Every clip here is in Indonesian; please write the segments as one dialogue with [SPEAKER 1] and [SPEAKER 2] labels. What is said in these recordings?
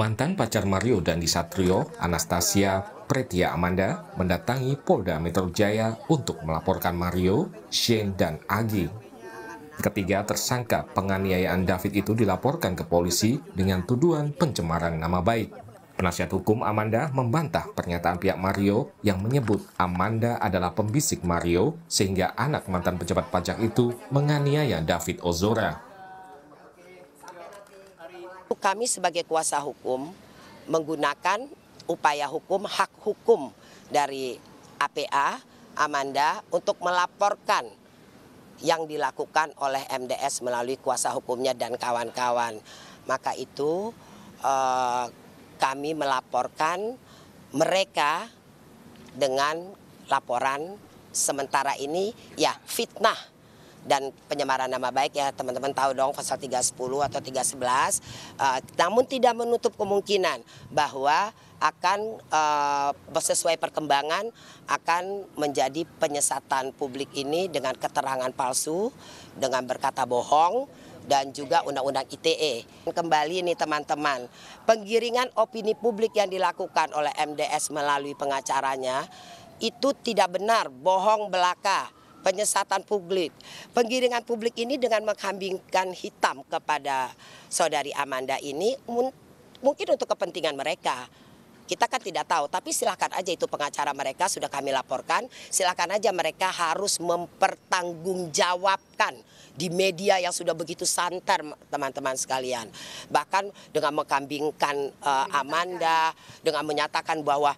[SPEAKER 1] Mantan pacar Mario dan Satrio, Anastasia Pretia Amanda, mendatangi Polda Metro Jaya untuk melaporkan Mario, Shane, dan Agi. Ketiga tersangka penganiayaan David itu dilaporkan ke polisi dengan tuduhan pencemaran nama baik. Penasihat hukum Amanda membantah pernyataan pihak Mario yang menyebut Amanda adalah pembisik Mario sehingga anak mantan pejabat pajak itu menganiaya David Ozora
[SPEAKER 2] kami sebagai kuasa hukum menggunakan upaya hukum, hak hukum dari APA, Amanda untuk melaporkan yang dilakukan oleh MDS melalui kuasa hukumnya dan kawan-kawan. Maka itu eh, kami melaporkan mereka dengan laporan sementara ini ya fitnah dan penyamaran nama baik ya teman-teman tahu dong pasal 310 atau 311 uh, eh, namun tidak menutup kemungkinan bahwa akan uh, sesuai perkembangan akan menjadi penyesatan publik ini dengan keterangan palsu dengan berkata bohong dan juga undang-undang ITE. Kembali nih teman-teman, penggiringan opini publik yang dilakukan oleh MDS melalui pengacaranya itu tidak benar, bohong belaka penyesatan publik. Penggiringan publik ini dengan menghambingkan hitam kepada saudari Amanda ini mungkin untuk kepentingan mereka. Kita kan tidak tahu, tapi silakan aja itu pengacara mereka sudah kami laporkan. Silakan aja mereka harus mempertanggungjawabkan di media yang sudah begitu santer teman-teman sekalian. Bahkan dengan mengkambingkan uh, Amanda, dengan menyatakan bahwa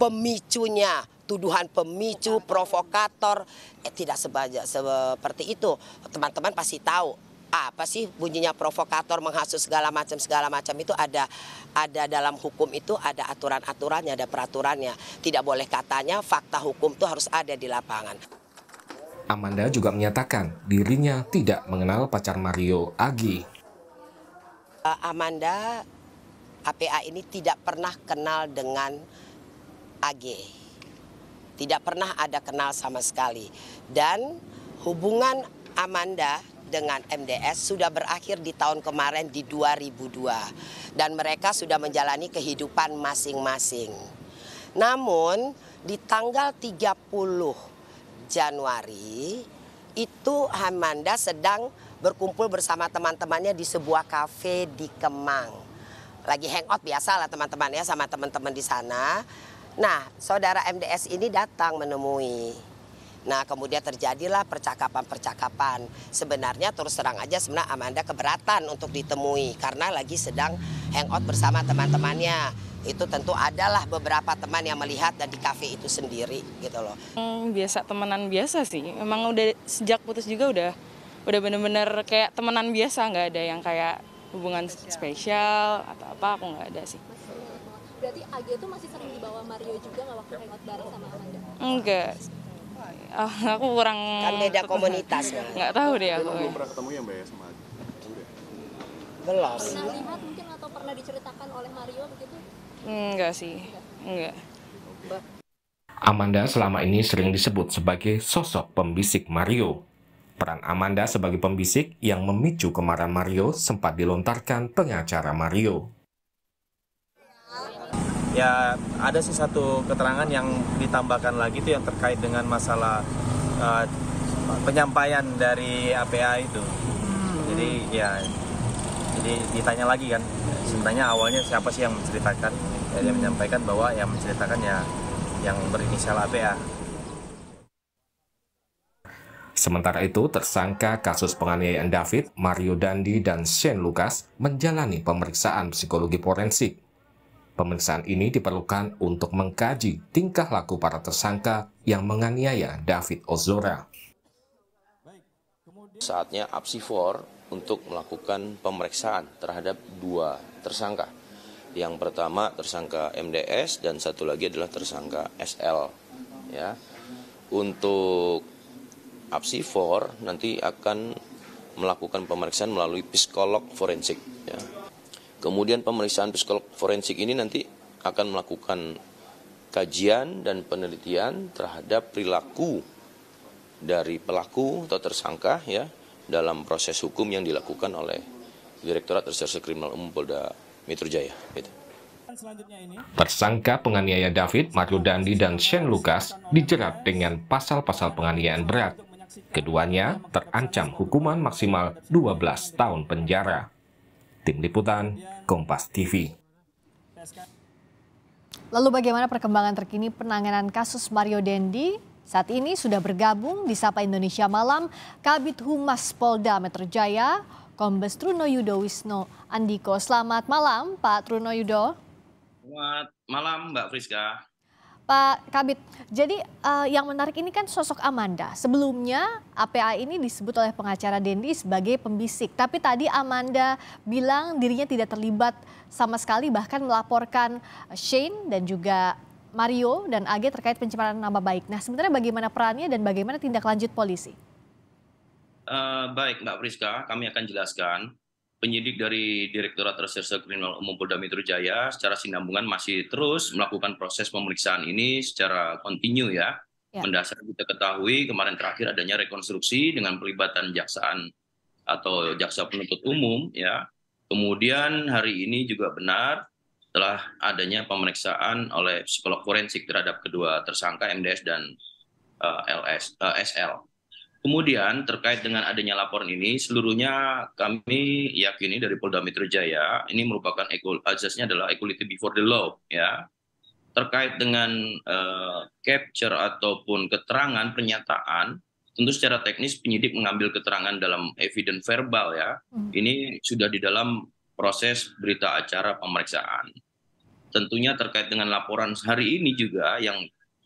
[SPEAKER 2] pemicunya tuduhan pemicu, provokator, eh, tidak sebaja seperti itu. Teman-teman pasti tahu apa sih bunyinya provokator menghasut segala macam segala macam itu ada ada dalam hukum itu ada aturan-aturannya ada peraturannya tidak boleh katanya fakta hukum itu harus ada di lapangan
[SPEAKER 1] Amanda juga menyatakan dirinya tidak mengenal pacar Mario Agi
[SPEAKER 2] eh, Amanda APA ini tidak pernah kenal dengan AG tidak pernah ada kenal sama sekali. Dan hubungan Amanda dengan MDS sudah berakhir di tahun kemarin di 2002 dan mereka sudah menjalani kehidupan masing-masing. Namun di tanggal 30 Januari itu Amanda sedang berkumpul bersama teman-temannya di sebuah kafe di Kemang. Lagi hangout biasa lah teman temannya sama teman-teman di sana. Nah, saudara MDS ini datang menemui. Nah, kemudian terjadilah percakapan-percakapan. Sebenarnya terus terang aja sebenarnya Amanda keberatan untuk ditemui karena lagi sedang hangout bersama teman-temannya. Itu tentu adalah beberapa teman yang melihat dan di kafe itu sendiri gitu loh. Biasa temenan biasa sih. Memang udah sejak putus juga udah udah bener-bener kayak temenan biasa nggak ada yang kayak
[SPEAKER 1] hubungan spesial, atau apa aku nggak ada sih.
[SPEAKER 3] Berarti Agia tuh masih sering dibawa Mario juga nggak waktu hangout bareng sama Amanda?
[SPEAKER 2] Enggak. Oh, aku kurang kan beda komunitas nggak tahu deh aku belum
[SPEAKER 4] pernah ketemu ya mbak ya sama
[SPEAKER 3] belum pernah lihat mungkin atau pernah diceritakan oleh Mario begitu enggak sih enggak
[SPEAKER 1] Amanda selama ini sering disebut sebagai sosok pembisik Mario. Peran Amanda sebagai pembisik yang memicu kemarahan Mario sempat dilontarkan pengacara Mario
[SPEAKER 3] ya ada
[SPEAKER 4] sih satu keterangan yang ditambahkan lagi itu yang terkait dengan masalah uh, penyampaian dari APA itu hmm. jadi ya jadi ditanya lagi kan sebenarnya awalnya siapa sih yang menceritakan ya, dia hmm. menyampaikan bahwa yang menceritakan ya yang berinisial APA
[SPEAKER 1] Sementara itu, tersangka kasus penganiayaan David, Mario Dandi, dan Shane Lucas menjalani pemeriksaan psikologi forensik Pemeriksaan ini diperlukan untuk mengkaji tingkah laku para tersangka yang menganiaya David Ozora.
[SPEAKER 4] Saatnya 4 untuk melakukan pemeriksaan terhadap dua tersangka. Yang pertama tersangka MDS dan satu lagi adalah tersangka SL. Ya, untuk 4 nanti akan melakukan pemeriksaan melalui psikolog forensik. Ya. Kemudian pemeriksaan psikolog forensik ini nanti akan melakukan kajian dan penelitian terhadap perilaku dari pelaku atau tersangka ya dalam proses hukum yang dilakukan oleh Direktorat
[SPEAKER 1] Reserse Kriminal Umum Polda Metro Jaya. Gitu. Tersangka penganiaya David, Mario Dandi, dan Shane Lucas dijerat dengan pasal-pasal penganiayaan berat. Keduanya terancam hukuman maksimal 12 tahun penjara. Tim Liputan, Kompas TV.
[SPEAKER 3] Lalu bagaimana perkembangan terkini penanganan kasus Mario Dendi? Saat ini sudah bergabung di Sapa Indonesia Malam, Kabit Humas Polda Metro Jaya, Kombes Truno Yudo Wisno Andiko. Selamat malam, Pak Truno Yudo.
[SPEAKER 4] Selamat malam, Mbak Friska.
[SPEAKER 3] Pak Kabit, jadi uh, yang menarik ini kan sosok Amanda. Sebelumnya APA ini disebut oleh pengacara Dendi sebagai pembisik. Tapi tadi Amanda bilang dirinya tidak terlibat sama sekali bahkan melaporkan Shane dan juga Mario dan AG terkait pencemaran nama baik. Nah sebenarnya bagaimana perannya dan bagaimana tindak lanjut polisi?
[SPEAKER 4] Uh, baik Mbak Priska, kami akan jelaskan penyidik dari Direktorat Reserse Kriminal Umum Polda Metro Jaya secara sinambungan masih terus melakukan proses pemeriksaan ini secara kontinu ya. ya. Mendasar kita ketahui kemarin terakhir adanya rekonstruksi dengan pelibatan jaksaan atau jaksa penuntut umum ya. Kemudian hari ini juga benar telah adanya pemeriksaan oleh psikolog forensik terhadap kedua tersangka MDS dan uh, eh, LS uh, eh, SL. Kemudian terkait dengan adanya laporan ini, seluruhnya kami yakini dari Polda Metro Jaya ini merupakan adjustnya adalah equality before the law ya. Terkait dengan uh, capture ataupun keterangan pernyataan, tentu secara teknis penyidik mengambil keterangan dalam evidence verbal ya. Hmm. Ini sudah di dalam proses berita acara pemeriksaan. Tentunya terkait dengan laporan hari ini juga yang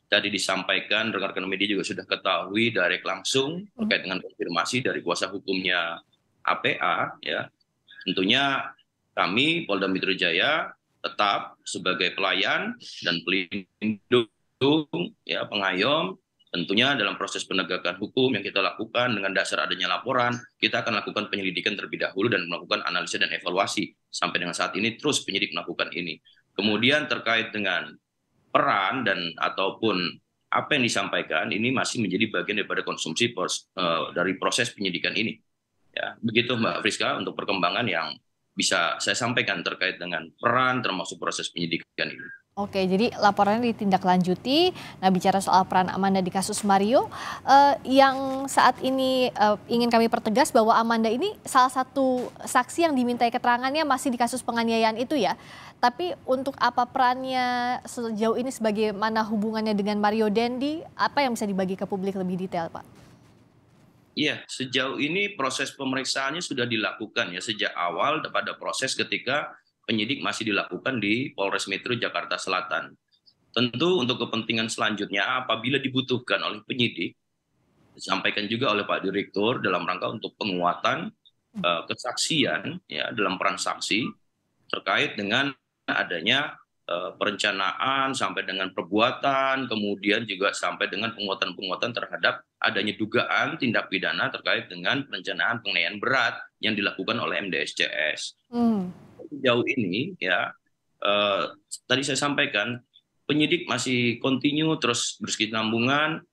[SPEAKER 4] tadi disampaikan rekan-rekan media juga sudah ketahui dari langsung terkait dengan konfirmasi dari kuasa hukumnya APA ya tentunya kami Polda Metro Jaya tetap sebagai pelayan dan pelindung ya pengayom tentunya dalam proses penegakan hukum yang kita lakukan dengan dasar adanya laporan kita akan lakukan penyelidikan terlebih dahulu dan melakukan analisa dan evaluasi sampai dengan saat ini terus penyidik melakukan ini kemudian terkait dengan peran dan ataupun apa yang disampaikan ini masih menjadi bagian daripada konsumsi uh, dari proses penyidikan ini. Ya, begitu Mbak Friska untuk perkembangan yang bisa saya sampaikan terkait dengan peran termasuk proses penyidikan ini.
[SPEAKER 3] Oke, jadi laporannya ditindaklanjuti. Nah, bicara soal peran Amanda di kasus Mario, eh, yang saat ini eh, ingin kami pertegas bahwa Amanda ini salah satu saksi yang dimintai keterangannya masih di kasus penganiayaan itu ya. Tapi untuk apa perannya sejauh ini sebagaimana hubungannya dengan Mario Dendi, apa yang bisa dibagi ke publik lebih detail, Pak?
[SPEAKER 4] Iya, sejauh ini proses pemeriksaannya sudah dilakukan ya sejak awal pada proses ketika penyidik masih dilakukan di Polres Metro Jakarta Selatan. Tentu untuk kepentingan selanjutnya apabila dibutuhkan oleh penyidik disampaikan juga oleh Pak Direktur dalam rangka untuk penguatan uh, kesaksian ya dalam peran saksi terkait dengan adanya uh, perencanaan sampai dengan perbuatan kemudian juga sampai dengan penguatan-penguatan terhadap adanya dugaan tindak pidana terkait dengan perencanaan pengenaian berat yang dilakukan oleh MDSCS. Hmm sejauh ini ya eh, tadi saya sampaikan penyidik masih kontinu terus berkesinambungan.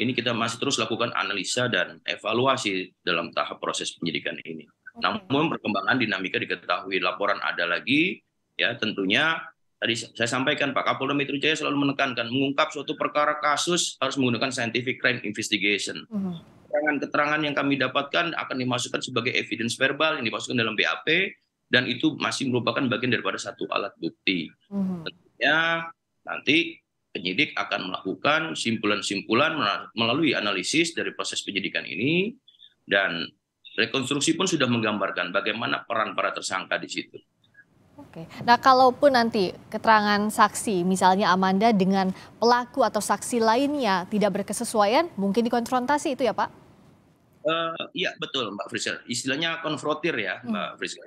[SPEAKER 4] Ini kita masih terus lakukan analisa dan evaluasi dalam tahap proses penyidikan ini. Okay. Namun perkembangan dinamika diketahui laporan ada lagi, ya tentunya tadi saya sampaikan Pak Kapolda Metro Jaya selalu menekankan mengungkap suatu perkara kasus harus menggunakan scientific crime investigation. Mm-hmm. Keterangan-keterangan yang kami dapatkan akan dimasukkan sebagai evidence verbal yang dimasukkan dalam BAP dan itu masih merupakan bagian daripada satu alat bukti. Hmm. Tentunya nanti penyidik akan melakukan simpulan-simpulan melalui analisis dari proses penyidikan ini dan rekonstruksi pun sudah menggambarkan bagaimana peran para tersangka di situ.
[SPEAKER 3] Oke. Nah, kalaupun nanti keterangan saksi misalnya Amanda dengan pelaku atau saksi lainnya tidak berkesesuaian, mungkin dikonfrontasi itu ya, Pak?
[SPEAKER 4] Uh, iya, betul Mbak Frisel. Istilahnya konfrontir ya, hmm. Mbak Friser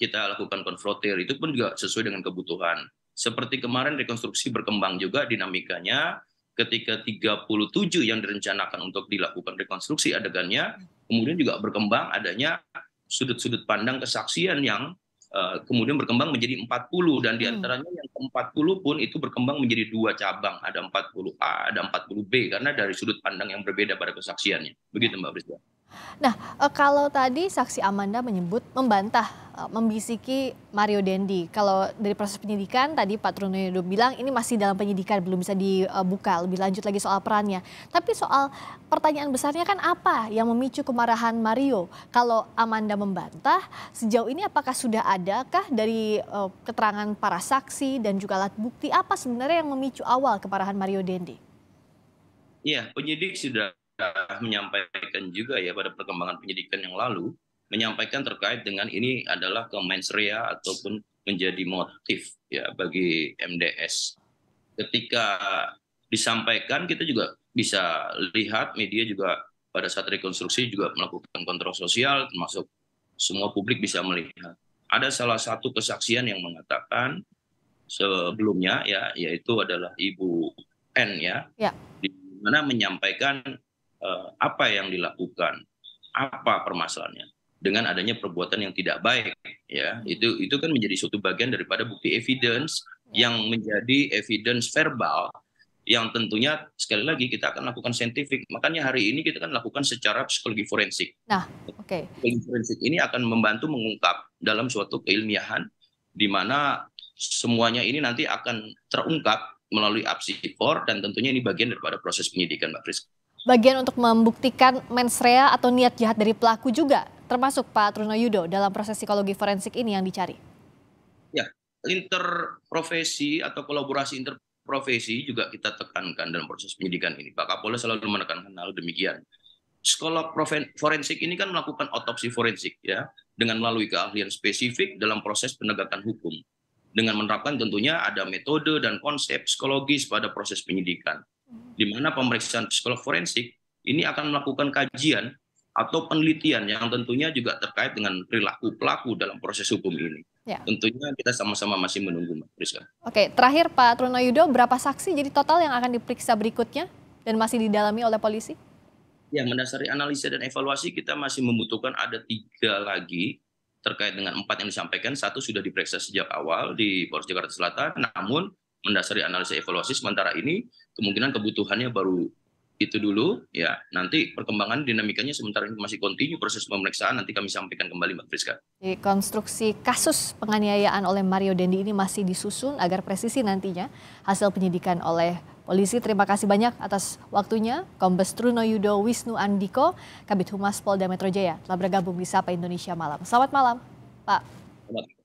[SPEAKER 4] kita lakukan konfrontir itu pun juga sesuai dengan kebutuhan. Seperti kemarin rekonstruksi berkembang juga dinamikanya ketika 37 yang direncanakan untuk dilakukan rekonstruksi adegannya kemudian juga berkembang adanya sudut-sudut pandang kesaksian yang uh, kemudian berkembang menjadi 40 dan diantaranya hmm. yang ke-40 pun itu berkembang menjadi dua cabang ada 40A ada 40B karena dari sudut pandang yang berbeda pada kesaksiannya begitu Mbak Prisca.
[SPEAKER 3] Nah eh, kalau tadi saksi Amanda menyebut membantah Eh, membisiki Mario Dendi. Kalau dari proses penyidikan tadi Pak Truno Yudo bilang ini masih dalam penyidikan belum bisa dibuka lebih lanjut lagi soal perannya. Tapi soal pertanyaan besarnya kan apa yang memicu kemarahan Mario? Kalau Amanda membantah, sejauh ini apakah sudah adakah dari uh, keterangan para saksi dan juga alat bukti apa sebenarnya yang memicu awal kemarahan Mario Dendi?
[SPEAKER 4] Iya, penyidik sudah menyampaikan juga ya pada perkembangan penyidikan yang lalu menyampaikan terkait dengan ini adalah comments ataupun menjadi motif ya bagi MDS. Ketika disampaikan kita juga bisa lihat media juga pada saat rekonstruksi juga melakukan kontrol sosial termasuk semua publik bisa melihat. Ada salah satu kesaksian yang mengatakan sebelumnya ya yaitu adalah Ibu N ya. ya. Di mana menyampaikan uh, apa yang dilakukan, apa permasalahannya dengan adanya perbuatan yang tidak baik ya itu itu kan menjadi suatu bagian daripada bukti evidence yang menjadi evidence verbal yang tentunya sekali lagi kita akan lakukan saintifik makanya hari ini kita akan lakukan secara psikologi forensik nah oke okay. psikologi forensik ini akan membantu mengungkap dalam suatu keilmiahan di mana semuanya ini nanti akan terungkap melalui apsikor dan tentunya ini bagian daripada proses penyidikan Mbak Friska.
[SPEAKER 3] Bagian untuk membuktikan mensrea atau niat jahat dari pelaku juga termasuk Pak Truno Yudo dalam proses psikologi forensik ini yang dicari?
[SPEAKER 4] Ya, interprofesi atau kolaborasi interprofesi juga kita tekankan dalam proses penyidikan ini. Pak Kapolres selalu menekankan hal demikian. Psikolog forensik ini kan melakukan otopsi forensik ya dengan melalui keahlian spesifik dalam proses penegakan hukum dengan menerapkan tentunya ada metode dan konsep psikologis pada proses penyidikan. Di mana pemeriksaan psikolog forensik ini akan melakukan kajian atau penelitian yang tentunya juga terkait dengan perilaku pelaku dalam proses hukum ini. Ya. Tentunya kita sama-sama masih menunggu, Mbak Priska.
[SPEAKER 3] Oke, terakhir Pak Truno Yudo, berapa saksi jadi total yang akan diperiksa berikutnya dan masih didalami oleh polisi?
[SPEAKER 4] Ya, mendasari analisa dan evaluasi kita masih membutuhkan ada tiga lagi terkait dengan empat yang disampaikan. Satu sudah diperiksa sejak awal di Polres Jakarta Selatan, namun mendasari analisa evaluasi sementara ini kemungkinan kebutuhannya baru itu dulu ya nanti perkembangan dinamikanya sementara ini masih kontinu proses pemeriksaan nanti kami sampaikan kembali Mbak Friska.
[SPEAKER 3] konstruksi kasus penganiayaan oleh Mario Dendi ini masih disusun agar presisi nantinya hasil penyidikan oleh polisi. Terima kasih banyak atas waktunya Kombes Truno Yudo Wisnu Andiko Kabit Humas Polda Metro Jaya telah bergabung di Sapa Indonesia Malam. Selamat malam Pak.
[SPEAKER 2] Selamat.